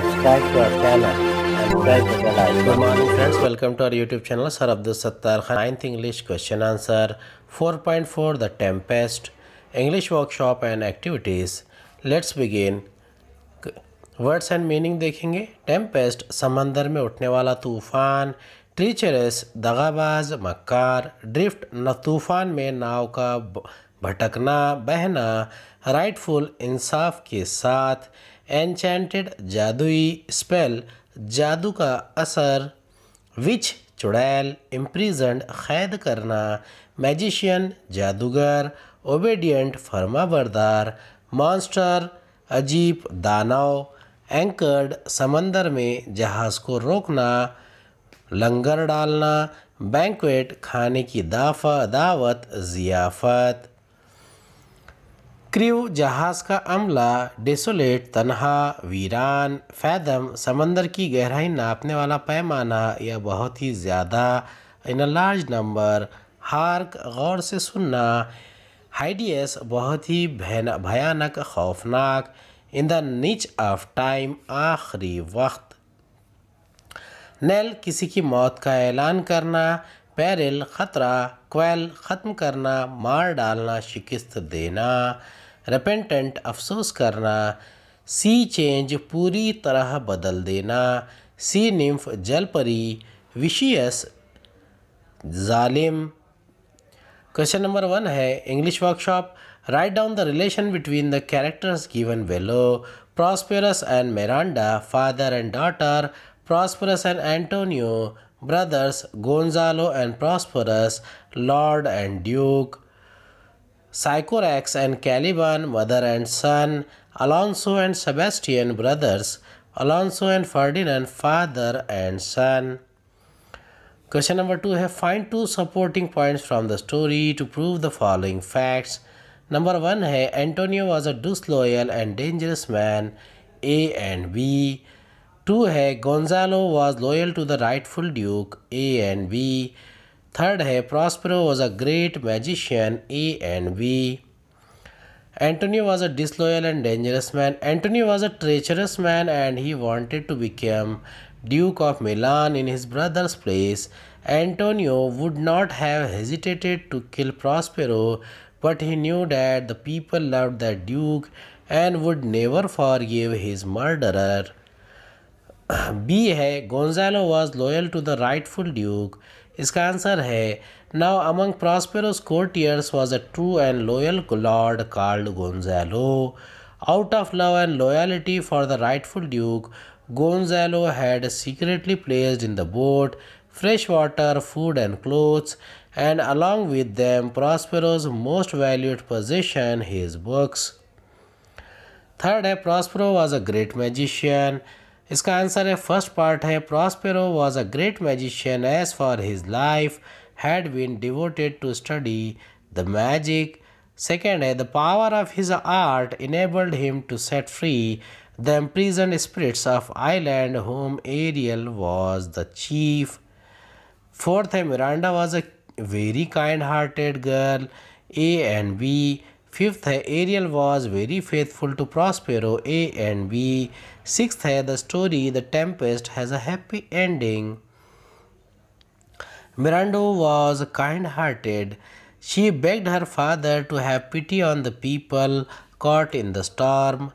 subscribe to our channel Good morning friends, welcome to our YouTube channel Sir Abdul Sattar Khan. 9th English question answer 4.4 The Tempest English workshop and activities. Let's begin. words and meaning देखेंगे tempest समंदर में उठने वाला तूफान treacherous दगाबाज मक्कार drift न तूफान में नाव का भटकना बहना rightful इंसाफ के साथ एनचैंटेड जादुई स्पेल जादू का असर विच चुड़ैल इम्प्रीजेंड कैद करना मैजिशियन जादूगर ओबेडियंट फर्माबरदार मॉन्स्टर अजीब दानव एंकर्ड समंदर में जहाज़ को रोकना लंगर डालना बैंकवेट खाने की दाफा दावत ज़ियाफ़त क्रू जहाज़ का अमला डेसोलेट तनहा वीरान फैदम समंदर की गहराई नापने वाला पैमाना या बहुत ही ज़्यादा इन लार्ज नंबर हार्क गौर से सुनना हाइडियस बहुत ही भयानक खौफनाक in the nick of time आखिरी वक्त नेल किसी की मौत का ऐलान करना पैरल ख़तरा क्वेल ख़त्म करना मार डालना शिकस्त देना रेपेंटेंट अफसोस करना सी चेंज पूरी तरह बदल देना सी निम्फ जलपरी विशियस जालिम क्वेश्चन नंबर वन है English workshop write down the relation between the characters given below Prospero and Miranda father and daughter Prospero and Antonio brothers Gonzalo and Prospero lord and duke Sycorax and Caliban, mother and son, Alonso and Sebastian, brothers, Alonso and Ferdinand, father and son. Question number two have find two supporting points from the story to prove the following facts. Number one है Antonio was a disloyal and dangerous man A and B. Two है Gonzalo was loyal to the rightful duke A and B. Third है Prospero was a great magician A and B. Antonio was a disloyal and dangerous man. Antonio was a treacherous man and he wanted to become Duke of Milan in his brother's place. Antonio would not have hesitated to kill Prospero, but he knew that the people loved the Duke and would never forgive his murderer. B Gonzalo was loyal to the rightful duke. इसका answer है now among Prospero's courtiers was a true and loyal lord called Gonzalo. Out of love and loyalty for the rightful duke, Gonzalo had secretly placed in the boat fresh water, food, and clothes, and along with them Prospero's most valued possession, his books. Third, Prospero was a great magician. इसका answer है first part है Prospero was a great magician as for his life had been devoted to study the magic second है the power of his art enabled him to set free the imprisoned spirits of island home Ariel was the chief fourth है Miranda was a very kind hearted girl A and B Fifth Ariel was very faithful to Prospero A and B. Sixth है the story The Tempest has a happy ending. Miranda was kind-hearted. She begged her father to have pity on the people caught in the storm.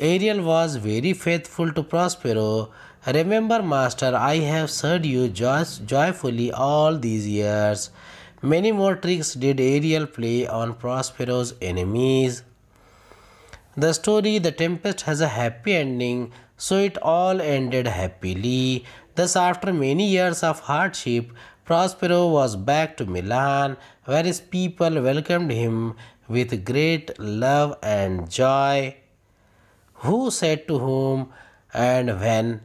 Ariel was very faithful to Prospero. Remember, master, I have served you joyfully all these years. Many more tricks did Ariel play on Prospero's enemies. The story The Tempest has a happy ending, so it all ended happily. Thus, after many years of hardship, Prospero was back to Milan, where his people welcomed him with great love and joy. Who said to whom and when?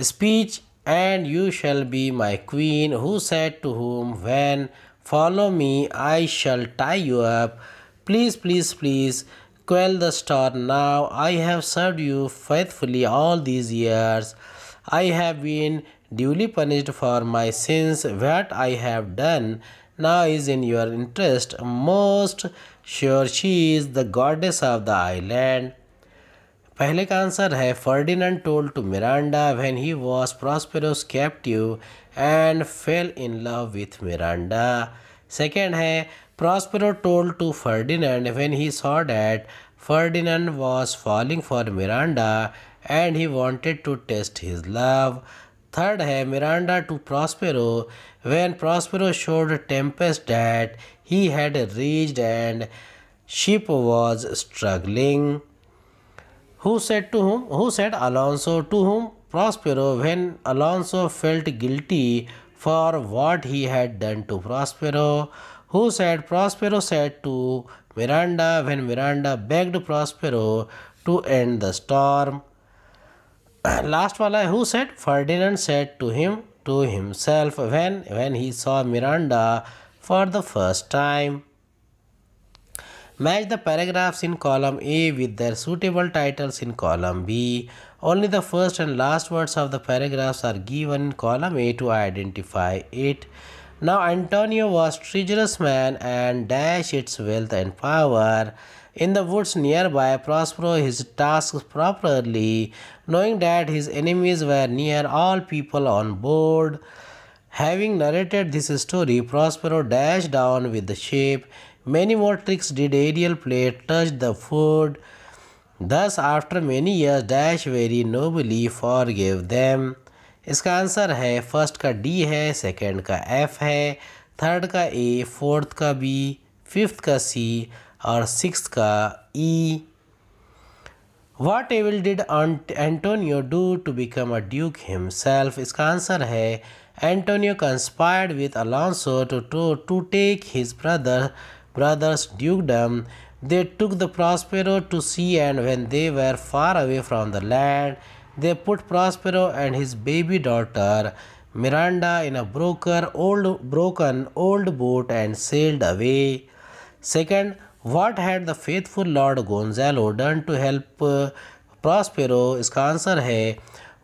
Speech, and you shall be my queen. Who said to whom when? Follow me, I shall tie you up. Please, please, please, quell the storm now. I have served you faithfully all these years. I have been duly punished for my sins. What I have done now is in your interest. Most sure she is the goddess of the island. पहले का answer है Ferdinand told to Miranda when he was Prospero's captive and fell in love with Miranda second है Prospero told to Ferdinand when he saw that Ferdinand was falling for Miranda and he wanted to test his love third है Miranda to Prospero when Prospero showed tempest that he had reached and ship was struggling Who said to whom? Who said Alonso to whom? Prospero when Alonso felt guilty for what he had done to Prospero. Who said Prospero said to Miranda when Miranda begged Prospero to end the storm. Last one, who said Ferdinand said to him to himself when when he saw Miranda for the first time. Match the paragraphs in column A with their suitable titles in column B. Only the first and last words of the paragraphs are given in column A to identify it. Now Antonio was treacherous man and dash its wealth and power. In the woods nearby, Prospero his tasks properly, knowing that his enemies were near all people on board. Having narrated this story, Prospero dashed down with the ship Many more tricks did aerial play, touch the food. Thus, after many years, Dash very nobly forgave them. इसका answer है first का D है second का F है third का A fourth का B fifth का C और सिक्स का E what evil did Antonio do to become a duke himself इसका आंसर है Antonio conspired with Alonso to to take his brother brothers dukedom, they took the Prospero to sea, and when they were far away from the land, they put Prospero and his baby daughter Miranda in a broker old broken old boat and sailed away. Second, what had the faithful Lord Gonzalo done to help uh, Prospero? Is answer hai.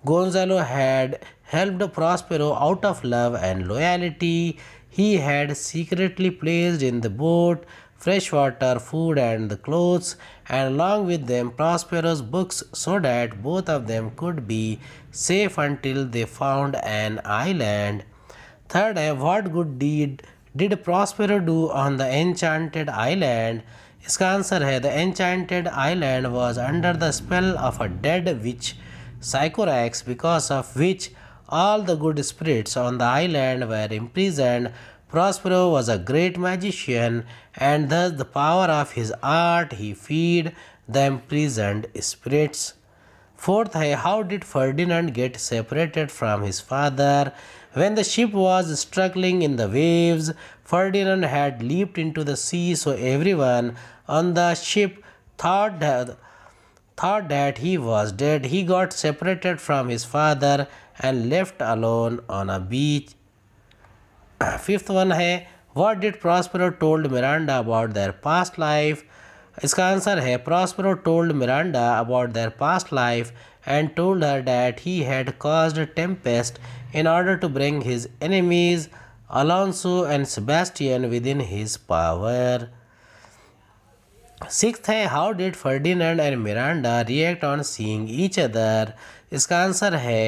Gonzalo had helped Prospero out of love and loyalty he had secretly placed in the boat fresh water, food, and the clothes, and along with them Prospero's books, so that both of them could be safe until they found an island. Third, what good deed did Prospero do on the enchanted island? answer is the enchanted island was under the spell of a dead witch, Sycorax because of which all the good spirits on the island were imprisoned. Prospero was a great magician, and thus the power of his art he freed the imprisoned spirits. Fourth, how did Ferdinand get separated from his father? When the ship was struggling in the waves, Ferdinand had leaped into the sea, so everyone on the ship thought that, thought that he was dead. He got separated from his father and left alone on a beach. Fifth one है What did Prospero told Miranda about their past life? इसका answer है Prospero told Miranda about their past life and told her that he had caused a tempest in order to bring his enemies Alonso and Sebastian within his power. Sixth है How did Ferdinand and Miranda react on seeing each other? इसका answer है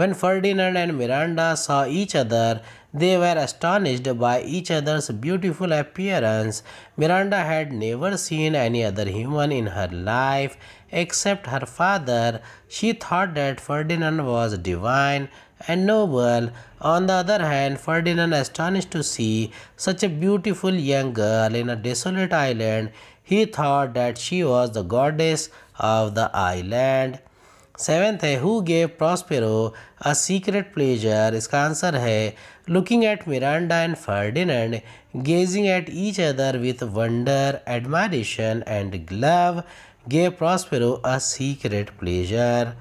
when Ferdinand and Miranda saw each other, they were astonished by each other's beautiful appearance. Miranda had never seen any other human in her life except her father. She thought that Ferdinand was divine and noble. On the other hand, Ferdinand astonished to see such a beautiful young girl in a desolate island. He thought that she was the goddess of the island. Seventh है who gave Prospero a secret pleasure इसका answer है looking at Miranda and Ferdinand gazing at each other with wonder admiration and love gave Prospero a secret pleasure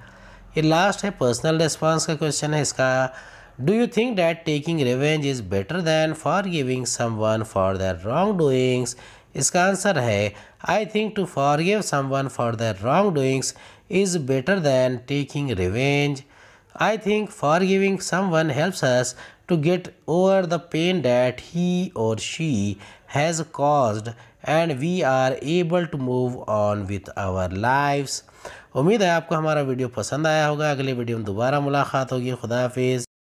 ये last है personal response का question है इसका do you think that taking revenge is better than forgiving someone for their wrongdoings इसका answer है I think to forgive someone for their wrongdoings is better than taking revenge. I think forgiving someone helps us to get over the pain that he or she has caused and we are able to move on with our lives उम्मीद है आपको हमारा video पसंद आया होगा अगले video में दोबारा मुलाकात होगी खुदा हाफिज़